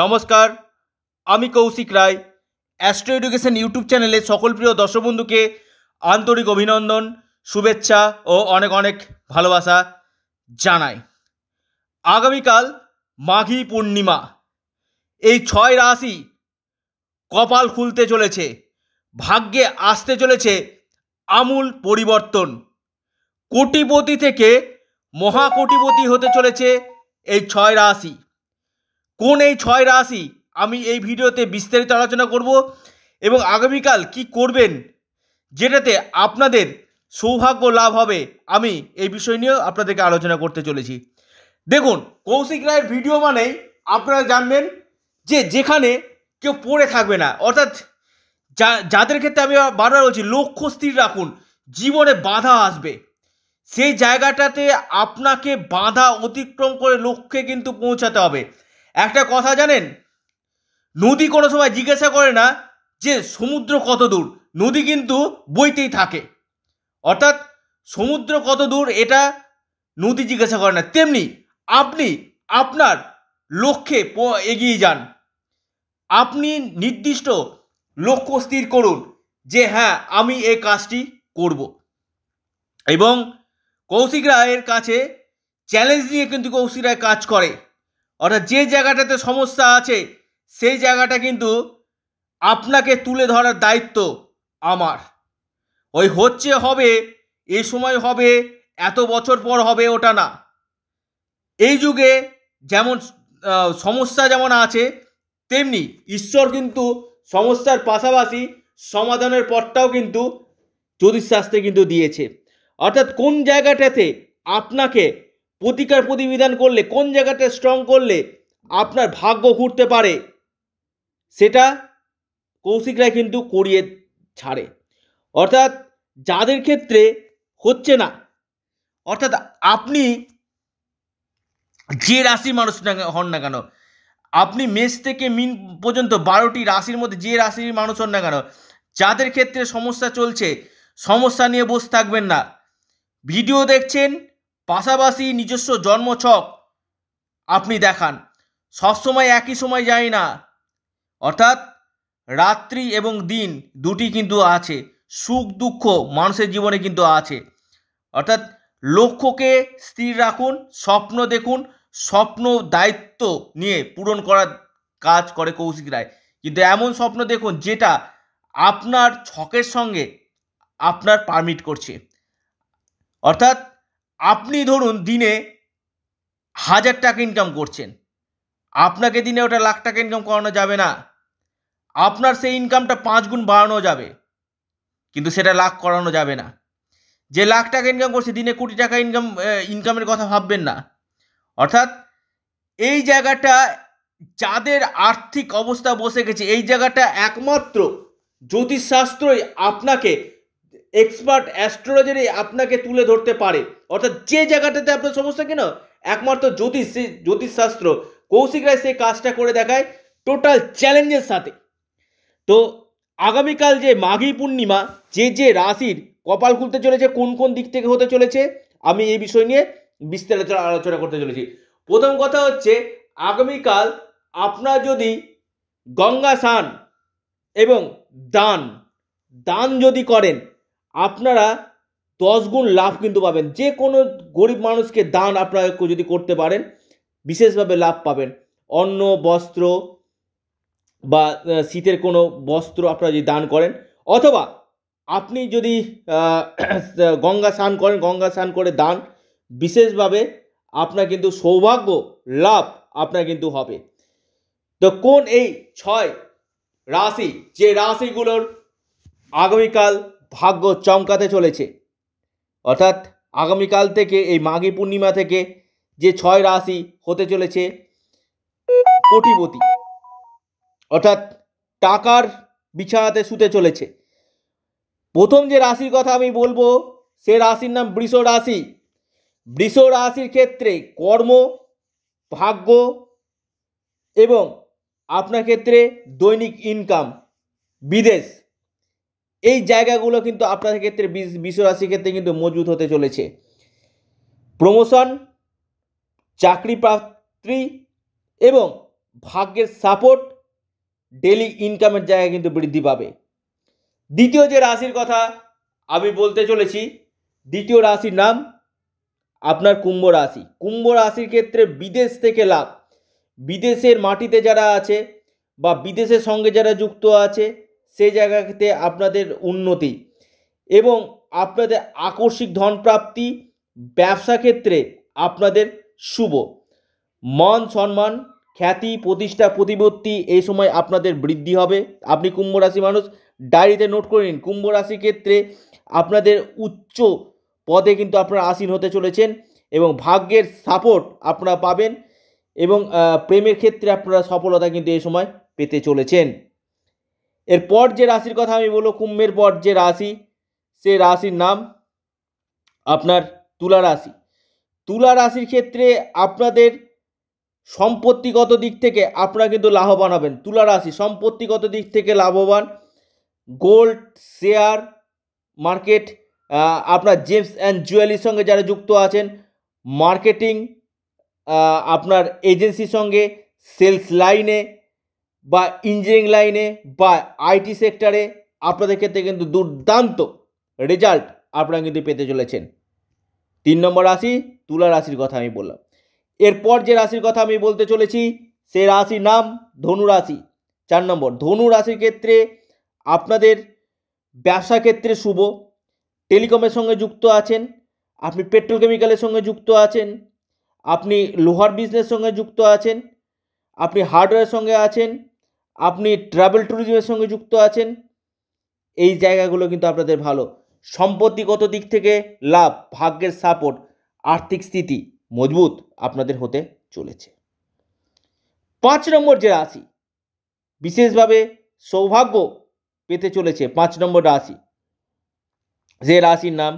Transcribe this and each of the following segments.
নমস্কার আমি Koushik Roy astro education YouTube চ্যানেলে সকল প্রিয় দর্শক বন্ধুকে আন্তরিক অভিনন্দন শুভেচ্ছা ও অনেক অনেক ভালোবাসা জানাই আগামীকাল মাঘী পূর্ণিমা এই ছয় রাশি কপাল খুলতে চলেছে ভাগ্যে আসতে চলেছে আমূল পরিবর্তন কোটিপতি থেকে মহাকোটিপতি হতে চলেছে এই ছয় রাশি কোন এই ছয় রাশি আমি এই ভিডিওতে বিস্তারিত আলোচনা করব এবং আগামীকাল কি করবেন যেটাতে আপনাদের সৌভাগ্য লাভ হবে আমি এই বিষয় নিয়েও আপনাদেরকে আলোচনা করতে চলেছি দেখুন কৌশিক রায়ের ভিডিও মানেই আপনারা জানবেন যে যেখানে কেউ পড়ে থাকবে না অর্থাৎ যা যাদের ক্ষেত্রে আমি বারবার বলছি লক্ষ্য স্থির রাখুন জীবনে বাধা আসবে সেই জায়গাটাতে আপনাকে বাধা অতিক্রম করে লক্ষ্যে কিন্তু পৌঁছাতে হবে একটা কথা জানেন নদী কোনো সময় জিজ্ঞাসা করে না যে সমুদ্র কত দূর নদী কিন্তু বইতেই থাকে অর্থাৎ সমুদ্র কত দূর এটা নদী জিজ্ঞাসা করে না তেমনি আপনি আপনার লক্ষ্যে এগিয়ে যান আপনি নির্দিষ্ট লক্ষ্য স্থির করুন যে হ্যাঁ আমি এই কাজটি করব এবং কৌশিক রায়ের কাছে চ্যালেঞ্জ নিয়ে কিন্তু কৌশিক রায় কাজ করে অর্থাৎ যে জায়গাটাতে সমস্যা আছে সেই জায়গাটা কিন্তু আপনাকে তুলে ধরার দায়িত্ব আমার ওই হচ্ছে হবে এ সময় হবে এত বছর পর হবে ওটা না এই যুগে যেমন সমস্যা যেমন আছে তেমনি ঈশ্বর কিন্তু সমস্যার পাশাপাশি সমাধানের পথটাও কিন্তু জ্যোতিষশাস্ত্রে কিন্তু দিয়েছে অর্থাৎ কোন জায়গাটাতে আপনাকে প্রতিকার প্রতিবিধান করলে কোন জায়গাটা স্ট্রং করলে আপনার ভাগ্য ঘুরতে পারে সেটা কৌশিকরা কিন্তু করিয়ে ছাড়ে অর্থাৎ যাদের ক্ষেত্রে হচ্ছে না অর্থাৎ আপনি যে রাশির মানুষ না হন না কেন আপনি মেষ থেকে মিন পর্যন্ত বারোটি রাশির মধ্যে যে রাশির মানুষ হন না কেন যাদের ক্ষেত্রে সমস্যা চলছে সমস্যা নিয়ে বসে থাকবেন না ভিডিও দেখছেন পাশাপাশি নিজস্ব জন্মছক আপনি দেখান সবসময় একই সময় যায় না অর্থাৎ রাত্রি এবং দিন দুটি কিন্তু আছে সুখ দুঃখ মানুষের জীবনে কিন্তু আছে অর্থাৎ লক্ষ্যকে স্থির রাখুন স্বপ্ন দেখুন স্বপ্ন দায়িত্ব নিয়ে পূরণ করার কাজ করে কৌশিক রায় কিন্তু এমন স্বপ্ন দেখুন যেটা আপনার ছকের সঙ্গে আপনার পারমিট করছে অর্থাৎ আপনি ধরুন দিনে হাজার টাকা ইনকাম করছেন আপনাকে দিনে ওটা লাখ টাকা ইনকাম করানো যাবে না আপনার সেই ইনকামটা পাঁচ গুণ বাড়ানো যাবে কিন্তু সেটা লাখ করানো যাবে না যে লাখ টাকা ইনকাম করছে দিনে কোটি টাকা ইনকাম ইনকামের কথা ভাববেন না অর্থাৎ এই জায়গাটা যাদের আর্থিক অবস্থা বসে গেছে এই জায়গাটা একমাত্র জ্যোতিষশাস্ত্রই আপনাকে এক্সপার্ট অ্যাস্ট্রোলজারই আপনাকে তুলে ধরতে পারে অর্থাৎ যে জায়গাটাতে আপনার সমস্যা কেন একমাত্র জ্যোতিষ জ্যোতিষশাস্ত্র কৌশিক রায় সেই কাজটা করে দেখায় টোটাল চ্যালেঞ্জের সাথে তো আগামীকাল যে মাঘী পূর্ণিমা যে যে রাশির কপাল খুলতে চলেছে কোন কোন দিক থেকে হতে চলেছে আমি এই বিষয় নিয়ে বিস্তারিত আলোচনা করতে চলেছি প্রথম কথা হচ্ছে আগামীকাল আপনার যদি গঙ্গা স্নান এবং দান দান যদি করেন আপনারা দশ গুণ লাভ কিন্তু পাবেন যে কোনো গরিব মানুষকে দান আপনারা যদি করতে পারেন বিশেষভাবে লাভ পাবেন অন্ন বস্ত্র বা শীতের কোনো বস্ত্র আপনারা যদি দান করেন অথবা আপনি যদি গঙ্গা স্নান করেন গঙ্গা স্নান করে দান বিশেষভাবে আপনার কিন্তু সৌভাগ্য লাভ আপনার কিন্তু হবে তো কোন এই ছয় রাশি যে রাশিগুলোর আগামীকাল ভাগ্য চমকাতে চলেছে অর্থাৎ আগামীকাল থেকে এই মাঘী পূর্ণিমা থেকে যে ছয় রাশি হতে চলেছে কোটিপতি অর্থাৎ টাকার বিছানাতে শুতে চলেছে প্রথম যে রাশির কথা আমি বলবো সে রাশির নাম বৃষ রাশি বৃষ রাশির ক্ষেত্রে কর্ম ভাগ্য এবং আপনার ক্ষেত্রে দৈনিক ইনকাম বিদেশ এই জায়গাগুলো কিন্তু আপনাদের ক্ষেত্রে বিশ্ব রাশির ক্ষেত্রে কিন্তু মজবুত হতে চলেছে প্রমোশন চাকরি প্রাপ্তি এবং ভাগ্যের সাপোর্ট ডেলি ইনকামের জায়গায় কিন্তু বৃদ্ধি পাবে দ্বিতীয় যে রাশির কথা আমি বলতে চলেছি দ্বিতীয় রাশির নাম আপনার কুম্ভ রাশি কুম্ভ রাশির ক্ষেত্রে বিদেশ থেকে লাভ বিদেশের মাটিতে যারা আছে বা বিদেশের সঙ্গে যারা যুক্ত আছে সেই জায়গাতে আপনাদের উন্নতি এবং আপনাদের আকস্মিক ধনপ্রাপ্তি ব্যবসা ক্ষেত্রে আপনাদের শুভ মন সম্মান খ্যাতি প্রতিষ্ঠা প্রতিপত্তি এই সময় আপনাদের বৃদ্ধি হবে আপনি কুম্ভ রাশি মানুষ ডায়েরিতে নোট করে নিন কুম্ভ রাশি ক্ষেত্রে আপনাদের উচ্চ পদে কিন্তু আপনারা আসীন হতে চলেছেন এবং ভাগ্যের সাপোর্ট আপনারা পাবেন এবং প্রেমের ক্ষেত্রে আপনারা সফলতা কিন্তু এই সময় পেতে চলেছেন এরপর যে রাশির কথা আমি বলবো কুম্ভের পর যে রাশি সে রাশির নাম আপনার তুলা রাশি তুলা রাশির ক্ষেত্রে আপনাদের সম্পত্তিগত দিক থেকে আপনারা কিন্তু লাভবান হবেন তুলা রাশি সম্পত্তিগত দিক থেকে লাভবান গোল্ড শেয়ার মার্কেট আপনার জেমস অ্যান্ড জুয়েলির সঙ্গে যারা যুক্ত আছেন মার্কেটিং আপনার এজেন্সির সঙ্গে সেলস লাইনে বা ইঞ্জিনিয়ারিং লাইনে বা আইটি সেক্টরে আপনাদের ক্ষেত্রে কিন্তু দুর্দান্ত রেজাল্ট আপনারা কিন্তু পেতে চলেছেন তিন নম্বর রাশি তুলা রাশির কথা আমি বললাম এরপর যে রাশির কথা আমি বলতে চলেছি সে রাশির নাম ধনু রাশি চার নম্বর ধনু রাশির ক্ষেত্রে আপনাদের ব্যবসা ক্ষেত্রে শুভ টেলিকমের সঙ্গে যুক্ত আছেন আপনি পেট্রোল কেমিক্যালের সঙ্গে যুক্ত আছেন আপনি লোহার বিজনেস সঙ্গে যুক্ত আছেন আপনি হার্ডওয়্যার সঙ্গে আছেন আপনি ট্রাভেল ট্যুরিজমের সঙ্গে যুক্ত আছেন এই জায়গাগুলো কিন্তু আপনাদের ভালো সম্পত্তিগত দিক থেকে লাভ ভাগ্যের সাপোর্ট আর্থিক স্থিতি মজবুত আপনাদের হতে চলেছে পাঁচ নম্বর যে রাশি বিশেষভাবে সৌভাগ্য পেতে চলেছে পাঁচ নম্বর রাশি যে রাশির নাম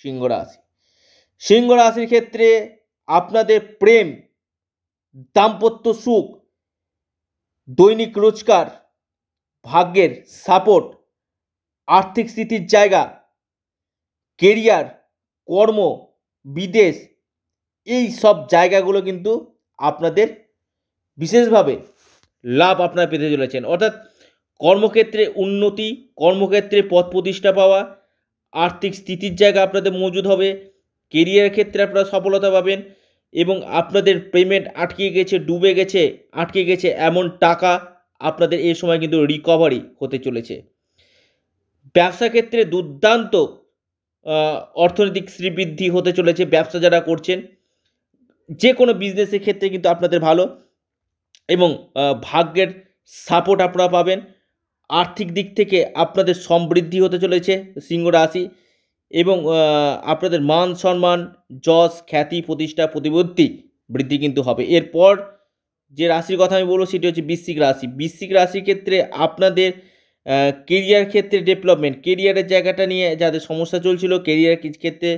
সিংহ রাশি সিংহ রাশির ক্ষেত্রে আপনাদের প্রেম দাম্পত্য সুখ দৈনিক রোজগার ভাগ্যের সাপোর্ট আর্থিক স্থিতির জায়গা কেরিয়ার কর্ম বিদেশ এই সব জায়গাগুলো কিন্তু আপনাদের বিশেষভাবে লাভ আপনারা পেতে চলেছেন অর্থাৎ কর্মক্ষেত্রে উন্নতি কর্মক্ষেত্রে পথ প্রতিষ্ঠা পাওয়া আর্থিক স্থিতির জায়গা আপনাদের মজুদ হবে কেরিয়ার ক্ষেত্রে আপনারা সফলতা পাবেন এবং আপনাদের পেমেন্ট আটকে গেছে ডুবে গেছে আটকে গেছে এমন টাকা আপনাদের এই সময় কিন্তু রিকভারি হতে চলেছে ব্যবসা ক্ষেত্রে দুর্দান্ত অর্থনৈতিক শ্রীবৃদ্ধি হতে চলেছে ব্যবসা যারা করছেন যে কোনো বিজনেসের ক্ষেত্রে কিন্তু আপনাদের ভালো এবং ভাগ্যের সাপোর্ট আপনারা পাবেন আর্থিক দিক থেকে আপনাদের সমৃদ্ধি হতে চলেছে সিংহ রাশি এবং আপনাদের মান সম্মান যশ খ্যাতি প্রতিষ্ঠা প্রতিপত্তি বৃদ্ধি কিন্তু হবে এরপর যে রাশির কথা আমি বলবো সেটি হচ্ছে বৃশ্চিক রাশি বৃশ্চিক রাশির ক্ষেত্রে আপনাদের কেরিয়ার ক্ষেত্রে ডেভেলপমেন্ট কেরিয়ারের জায়গাটা নিয়ে যাদের সমস্যা চলছিল কেরিয়ার ক্ষেত্রে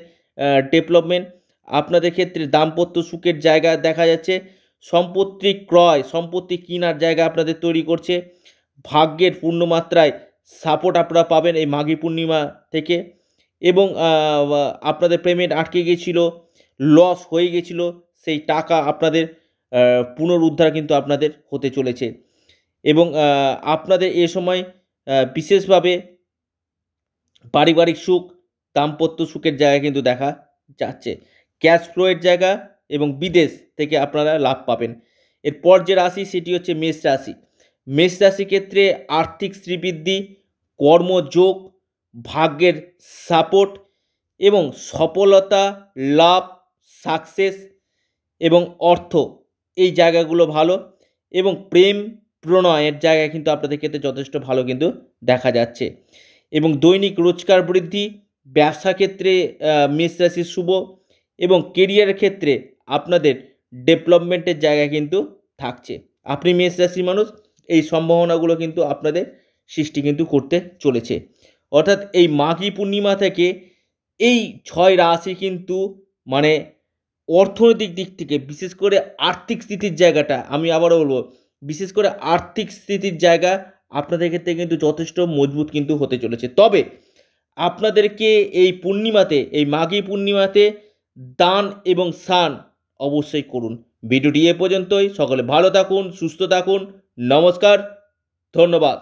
ডেভেলপমেন্ট আপনাদের ক্ষেত্রে দাম্পত্য সুখের জায়গা দেখা যাচ্ছে সম্পত্তি ক্রয় সম্পত্তি কেনার জায়গা আপনাদের তৈরি করছে ভাগ্যের পূর্ণ মাত্রায় সাপোর্ট আপনারা পাবেন এই মাঘী পূর্ণিমা থেকে এবং আপনাদের পেমেন্ট আটকে গিয়েছিল লস হয়ে গেছিলো সেই টাকা আপনাদের পুনরুদ্ধার কিন্তু আপনাদের হতে চলেছে এবং আপনাদের এ সময় বিশেষভাবে পারিবারিক সুখ দাম্পত্য সুখের জায়গা কিন্তু দেখা যাচ্ছে ক্যাশ ফ্লোয়ের জায়গা এবং বিদেশ থেকে আপনারা লাভ পাবেন এরপর যে রাশি সেটি হচ্ছে মেষ রাশি মেষ রাশি ক্ষেত্রে আর্থিক শ্রীবৃদ্ধি কর্মযোগ ভাগ্যের সাপোর্ট এবং সফলতা লাভ সাকসেস এবং অর্থ এই জায়গাগুলো ভালো এবং প্রেম প্রণয়ের জায়গা কিন্তু আপনাদের ক্ষেত্রে যথেষ্ট ভালো কিন্তু দেখা যাচ্ছে এবং দৈনিক রোজগার বৃদ্ধি ব্যবসা ক্ষেত্রে মেষ শুভ এবং কেরিয়ারের ক্ষেত্রে আপনাদের ডেভেলপমেন্টের জায়গা কিন্তু থাকছে আপনি মেষ রাশির মানুষ এই সম্ভাবনাগুলো কিন্তু আপনাদের সৃষ্টি কিন্তু করতে চলেছে অর্থাৎ এই মাঘী পূর্ণিমা থেকে এই ছয় রাশি কিন্তু মানে অর্থনৈতিক দিক থেকে বিশেষ করে আর্থিক স্থিতির জায়গাটা আমি আবারও বলবো বিশেষ করে আর্থিক স্থিতির জায়গা আপনাদের ক্ষেত্রে কিন্তু যথেষ্ট মজবুত কিন্তু হতে চলেছে তবে আপনাদেরকে এই পূর্ণিমাতে এই মাঘী পূর্ণিমাতে দান এবং সান অবশ্যই করুন ভিডিওটি এ পর্যন্তই সকলে ভালো থাকুন সুস্থ থাকুন নমস্কার ধন্যবাদ